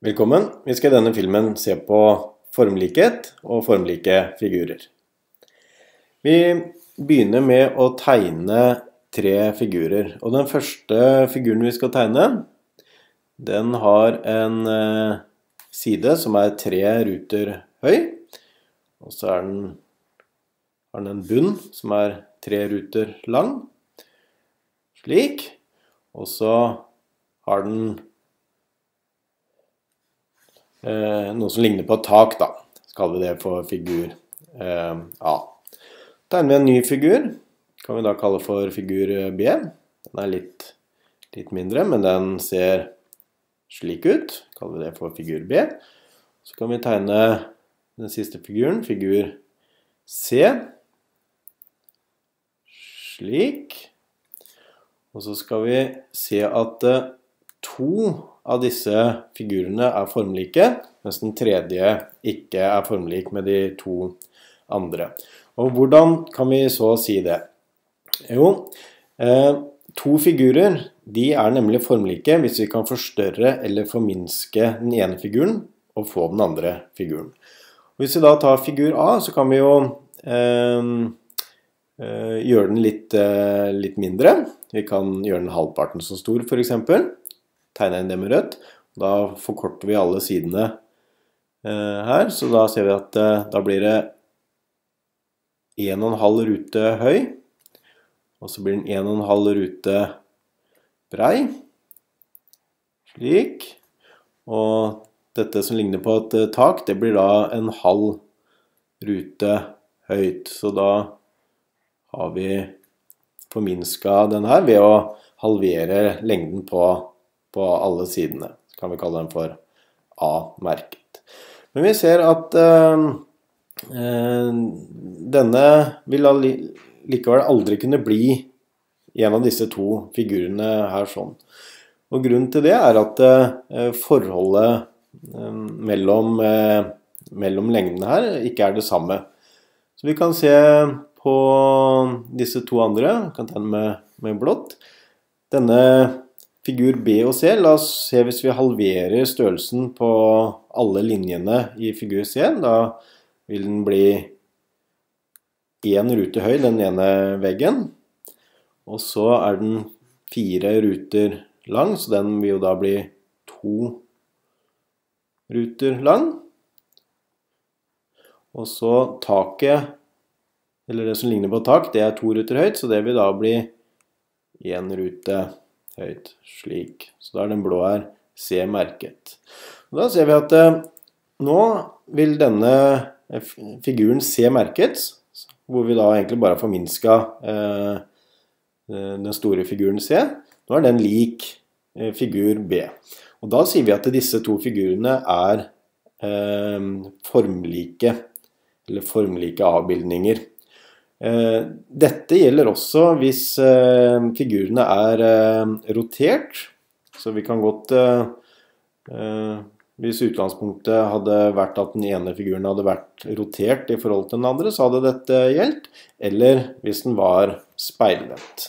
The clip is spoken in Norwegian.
Velkommen. Vi skal i denne filmen se på formlikhet og formlike figurer. Vi begynner med å tegne tre figurer. Og den første figuren vi skal tegne, den har en eh, side som er tre ruter høy. Og så har den, den en bunn som er tre ruter lang. Slik. Og så har den Eh, noe som ligner på et tak, da. Så kaller vi det for figur eh, A. Tegner vi en ny figur, kan vi da kalle for figur eh, B. Den er litt, litt mindre, men den ser slik ut. Kaller vi det for figur B. Så kan vi tegne den siste figuren, figur C. Slik. Og så skal vi se at to av disse figurene er formlike, mens den tredje ikke er formlik med de to andre. Og hvordan kan vi så si det? Jo, eh, to figurer de er nemlig formlike hvis vi kan forstørre eller forminske den ene figuren og få den andre figuren. hvis vi da tar figur A, så kan vi jo ehm, eh, gjøre den litt, eh, litt mindre. Vi kan gjøre den halvparten så stor, f.eks tegner jeg inn det med rødt. Da forkorter vi alle sidene eh, her, så da ser vi at eh, da blir det 1,5 rute høy, og så blir den 1,5 rute brei. Slik. Og dette som ligner på et eh, tak, det blir da en halv rute høyt. Så da har vi forminska den her ved å halvere lengden på taket på alle sidene. Så kan vi kalle den for A-merket. Men vi ser at øh, øh, denne vil likevel aldri kunne bli en av disse to figurene her sånn. Og grunnen til det er at øh, forholdet mellom, mellom lengdene her ikke er det samme. Så vi kan se på disse to andre. Vi kan ta den med, med blått. Denne figur B og C. La oss se hvis vi halverer størrelsen på alle linjene i figur C. Da vil den bli én rute høy, den ene veggen. Og så er den fire ruter lang, så den vil jo da bli to ruter lang. Og så taket, eller det som ligner på tak, det er to ruter høyt, så det vil da bli én rute høyt høyt, slik. Så da er den blå her C merket. Og da ser vi at eh, nå vil denne eh, figuren C merket, hvor vi da egentlig bare har forminska eh, eh, den store figuren C, nå er den lik eh, figur B. Og da sier vi at disse to figurene er formlike, eller formlike avbildninger. Eh, dette gjelder også hvis eh, figurene er eh, rotert. Så vi kan godt Hvis utgangspunktet hadde vært at den ene figuren hadde vært rotert i forhold til den andre, så hadde dette gjeldt. Eller hvis den var speilvendt.